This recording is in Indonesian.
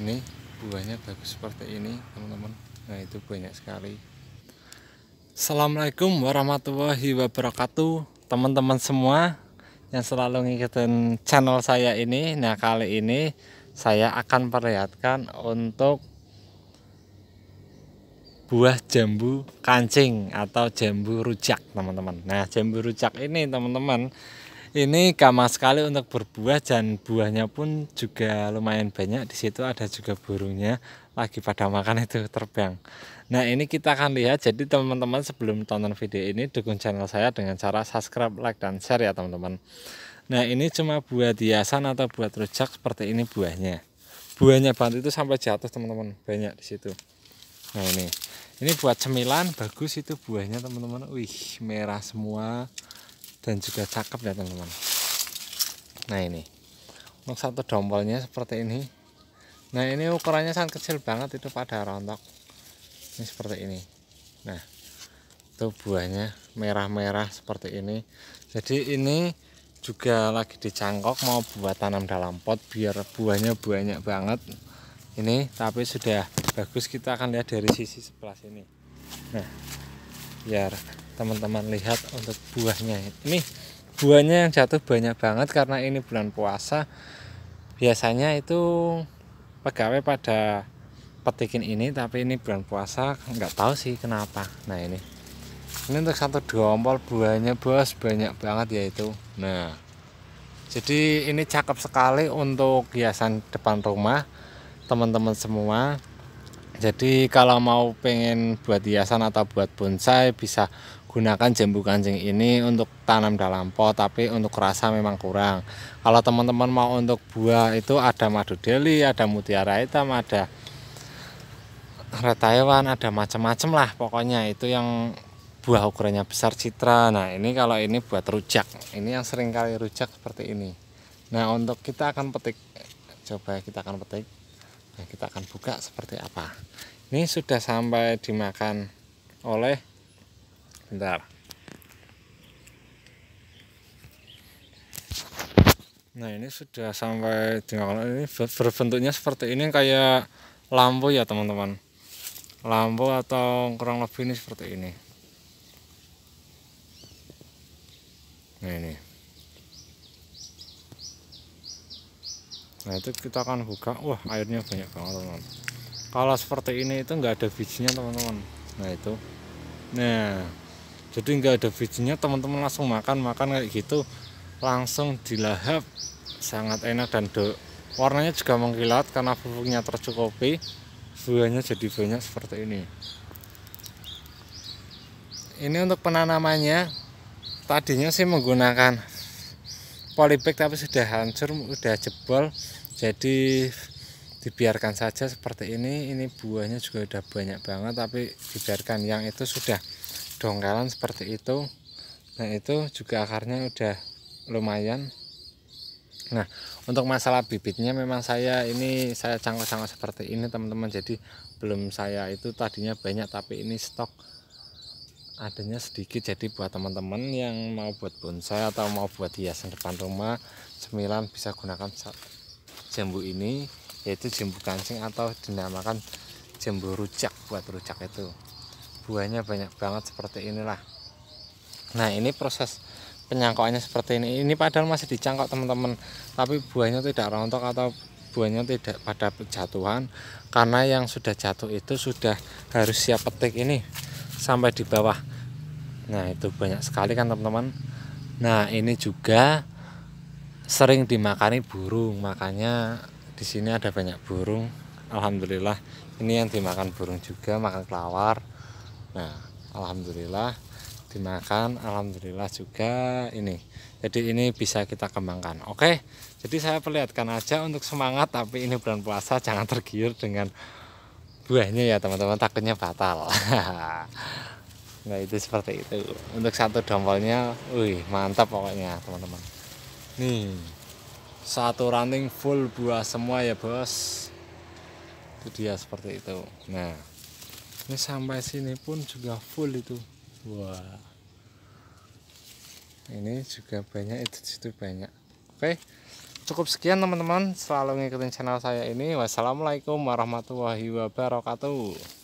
ini buahnya bagus seperti ini teman-teman nah itu banyak sekali Assalamualaikum warahmatullahi wabarakatuh teman-teman semua yang selalu ngikutin channel saya ini nah kali ini saya akan perlihatkan untuk buah jambu kancing atau jambu rujak teman-teman nah jambu rujak ini teman-teman ini kama sekali untuk berbuah dan buahnya pun juga lumayan banyak di situ ada juga burungnya lagi pada makan itu terbang nah ini kita akan lihat jadi teman-teman sebelum tonton video ini dukung channel saya dengan cara subscribe like dan share ya teman-teman nah ini cuma buah hiasan atau buah rujak seperti ini buahnya buahnya bantu itu sampai jatuh teman-teman banyak di situ nah ini ini buat cemilan bagus itu buahnya teman-teman wih merah semua dan juga cakep ya teman-teman nah ini untuk satu dompolnya seperti ini nah ini ukurannya sangat kecil banget itu pada rontok ini seperti ini nah itu buahnya merah-merah seperti ini jadi ini juga lagi dicangkok mau buat tanam dalam pot biar buahnya banyak banget ini tapi sudah bagus kita akan lihat dari sisi sebelah sini nah biar teman-teman lihat untuk buahnya ini buahnya yang jatuh banyak banget karena ini bulan puasa biasanya itu pegawai pada petikin ini tapi ini bulan puasa nggak tahu sih kenapa nah ini ini untuk satu dompol buahnya bos banyak banget yaitu nah jadi ini cakep sekali untuk hiasan depan rumah teman-teman semua jadi kalau mau pengen buat hiasan atau buat bonsai bisa gunakan jambu kancing ini untuk tanam dalam pot tapi untuk rasa memang kurang kalau teman-teman mau untuk buah itu ada madu deli ada mutiara hitam ada retaiwan, ada macam-macam lah pokoknya itu yang buah ukurannya besar citra nah ini kalau ini buat rujak ini yang sering kali rujak seperti ini nah untuk kita akan petik coba kita akan petik nah kita akan buka seperti apa ini sudah sampai dimakan oleh Bentar. Nah ini sudah sampai tinggal ini berbentuknya seperti ini kayak lampu ya teman-teman. Lampu atau kurang lebih ini seperti ini. Nah ini. Nah itu kita akan buka. Wah airnya banyak banget teman-teman. Kalau seperti ini itu nggak ada bijinya teman-teman. Nah itu. Nah jadi nggak ada bijinya teman-teman langsung makan makan kayak gitu langsung dilahap sangat enak dan do warnanya juga mengkilat karena pupuknya tercukupi buahnya jadi banyak seperti ini ini untuk penanamannya tadinya sih menggunakan polybag tapi sudah hancur sudah jebol jadi dibiarkan saja seperti ini ini buahnya juga udah banyak banget tapi dibiarkan yang itu sudah dongkalan seperti itu nah itu juga akarnya udah lumayan nah untuk masalah bibitnya memang saya ini saya cangkok-cangkok seperti ini teman-teman jadi belum saya itu tadinya banyak tapi ini stok adanya sedikit jadi buat teman-teman yang mau buat bonsai atau mau buat hiasan depan rumah cemilan bisa gunakan jambu ini yaitu jambu kancing atau dinamakan jambu rujak buat rujak itu buahnya banyak banget seperti inilah nah ini proses penyangkokannya seperti ini ini padahal masih dicangkok teman-teman tapi buahnya tidak rontok atau buahnya tidak pada jatuhan karena yang sudah jatuh itu sudah harus siap petik ini sampai di bawah nah itu banyak sekali kan teman-teman nah ini juga sering dimakani burung makanya di sini ada banyak burung alhamdulillah ini yang dimakan burung juga makan kelawar nah alhamdulillah dimakan alhamdulillah juga ini jadi ini bisa kita kembangkan oke jadi saya perlihatkan aja untuk semangat tapi ini bulan puasa jangan tergiur dengan buahnya ya teman-teman takutnya batal nah itu seperti itu untuk satu dompolnya wih mantap pokoknya teman-teman nih satu ranting full buah semua ya bos itu dia seperti itu nah ini sampai sini pun juga full itu wah ini juga banyak itu situ banyak oke cukup sekian teman-teman selalu ngikutin channel saya ini wassalamualaikum warahmatullahi wabarakatuh